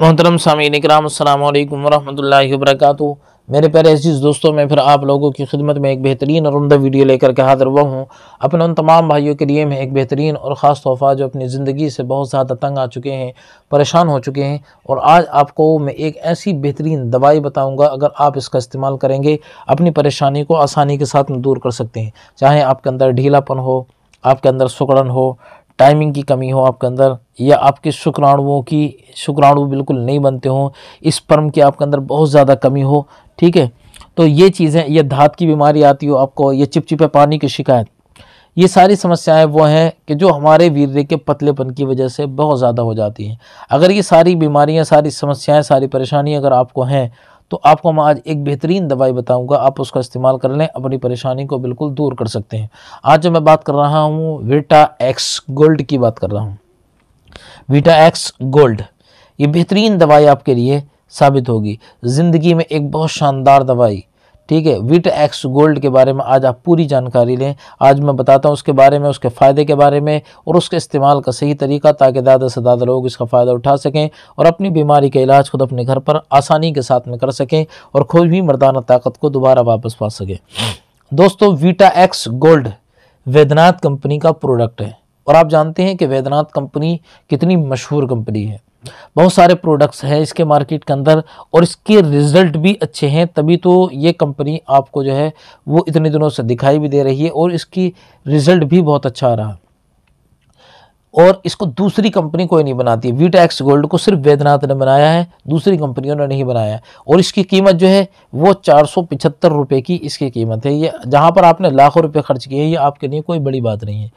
محترم سامعین اکرام السلام علیکم ورحمۃ اللہ وبرکاتہ میرے پیارے عزیز دوستوں میں پھر آپ لوگوں کی خدمت میں ایک بہترین اور عمدہ ویڈیو لے کر کے حاضر ہوا ہوں اپنے ان تمام بھائیوں کے لیے میں ایک بہترین اور خاص تحفہ جو اپنی زندگی سے بہت زیادہ تنگ آ چکے ہیں پریشان ہو چکے ہیں اور آج آپ کو میں ایک ایسی بہترین دوائی بتاؤں گا اگر آپ اس کا استعمال کریں گے اپنی پریشانی کو آسانی کے ساتھ دور کر سکتے ہیں چاہے آپ کے اندر ڈھیلا پن ہو آپ کے اندر سکڑن ہو ٹائمنگ کی کمی ہو آپ کے اندر یا آپ کے شکران کی شکراڑو بالکل نہیں بنتے ہوں اس پرم کی آپ کے اندر بہت زیادہ کمی ہو ٹھیک ہے تو یہ چیزیں یہ دھات کی بیماری آتی ہو آپ کو یہ چپچپے پانی کی شکایت یہ ساری سمسیائیں وہ ہیں کہ جو ہمارے ویرے کے پتلے پن کی وجہ سے بہت زیادہ ہو جاتی ہیں اگر یہ ساری بیماریاں ساری سمسیائیں ساری پریشانی اگر آپ کو ہیں تو آپ کو میں آج ایک بہترین دوائی بتاؤں گا آپ اس کا استعمال کر لیں اپنی پریشانی کو بالکل دور کر سکتے ہیں آج جو میں بات کر رہا ہوں ویٹا ایکس گولڈ کی بات کر رہا ہوں ویٹا ایکس گولڈ یہ بہترین دوائی آپ کے لیے ثابت ہوگی زندگی میں ایک بہت شاندار دوائی ٹھیک ہے ویٹ ایکس گولڈ کے بارے میں آج آپ پوری جانکاری لیں آج میں بتاتا ہوں اس کے بارے میں اس کے فائدے کے بارے میں اور اس کے استعمال کا صحیح طریقہ تاکہ زیادہ سے زیادہ لوگ اس کا فائدہ اٹھا سکیں اور اپنی بیماری کا علاج خود اپنے گھر پر آسانی کے ساتھ میں کر سکیں اور کھوج بھی مردانہ طاقت کو دوبارہ واپس پا سکیں دوستو ویٹا ایکس گولڈ ویدنات کمپنی کا پروڈکٹ ہے اور آپ جانتے ہیں کہ ویدنات کمپنی کتنی مشہور کمپنی ہے بہت سارے پروڈکٹس ہیں اس کے مارکیٹ کے اندر اور اس کے رزلٹ بھی اچھے ہیں تبھی تو یہ کمپنی آپ کو جو ہے وہ اتنے دنوں سے دکھائی بھی دے رہی ہے اور اس کی رزلٹ بھی بہت اچھا آ رہا اور اس کو دوسری کمپنی کوئی نہیں بناتی وی ٹا ایکس گولڈ کو صرف ویدنات نے بنایا ہے دوسری کمپنیوں نے نہیں بنایا اور اس کی قیمت جو ہے وہ چار سو پچہتر روپے کی اس کی قیمت ہے یہ جہاں پر آپ نے لاکھوں روپے خرچ کیے یہ آپ کے لیے کوئی بڑی بات نہیں ہے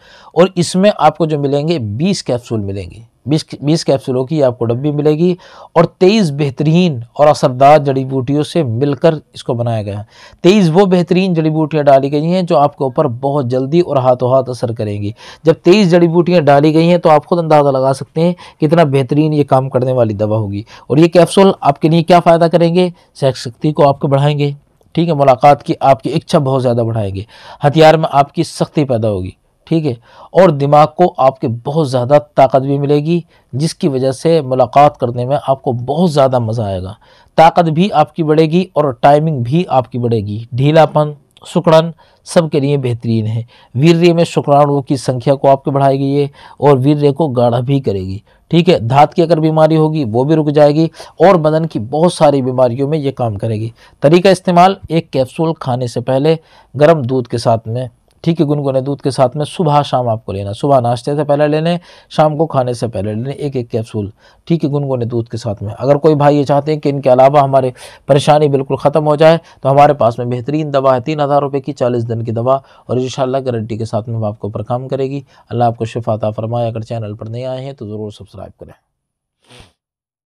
اور اس میں آپ کو جو ملیں گے بیس کیپسول ملیں گے بیس بیس کیپسولوں کی آپ کو ڈب بھی ملے گی اور تیئیس بہترین اور اثردار جڑی بوٹیوں سے مل کر اس کو بنایا گیا تیئیس وہ بہترین جڑی بوٹیاں ڈالی گئی ہیں جو آپ کے اوپر بہت جلدی اور ہاتھوں ہاتھ اثر کریں گی جب تیئیس جڑی بوٹیاں ڈالی گئی ہیں تو آپ خود اندازہ لگا سکتے ہیں کتنا بہترین یہ کام کرنے والی دوا ہوگی اور یہ کیپسول آپ کے لیے کیا فائدہ کریں گے سیکس شکتی کو آپ کو بڑھائیں گے ٹھیک ہے ملاقات کی آپ کی اچھا بہت زیادہ بڑھائیں گے ہتھیار میں آپ کی سختی پیدا ہوگی ٹھیک ہے اور دماغ کو آپ کے بہت زیادہ طاقت بھی ملے گی جس کی وجہ سے ملاقات کرنے میں آپ کو بہت زیادہ مزہ آئے گا طاقت بھی آپ کی بڑھے گی اور ٹائمنگ بھی آپ کی بڑھے گی ڈھیلا پن سکڑن سب کے لیے بہترین ہے ویریہ میں شکرانوں کی سنکھیا کو آپ کے بڑھائے گی یہ اور ویریہ کو گاڑھا بھی کرے گی ٹھیک ہے دھات کی اگر بیماری ہوگی وہ بھی رک جائے گی اور بدن کی بہت ساری بیماریوں میں یہ کام کرے گی طریقہ استعمال ایک کیپسول کھانے سے پہلے گرم دودھ کے ساتھ میں ٹھیک ہے گنگنے دودھ کے ساتھ میں صبح شام آپ کو لینا صبح ناشتے سے پہلے لینے شام کو کھانے سے پہلے لینے ایک ایک کیپسول ٹھیک ہے گنگنے دودھ کے ساتھ میں اگر کوئی بھائی یہ چاہتے ہیں کہ ان کے علاوہ ہمارے پریشانی بالکل ختم ہو جائے تو ہمارے پاس میں بہترین دوا ہے تین ہزار روپے کی چالیس دن کی دوا اور ان شاء اللہ گارنٹی کے ساتھ میں ہم آپ کو اوپر کام کرے گی اللہ آپ کو شفاتہ فرمائے اگر چینل پر نہیں آئے ہیں تو ضرور سبسکرائب کریں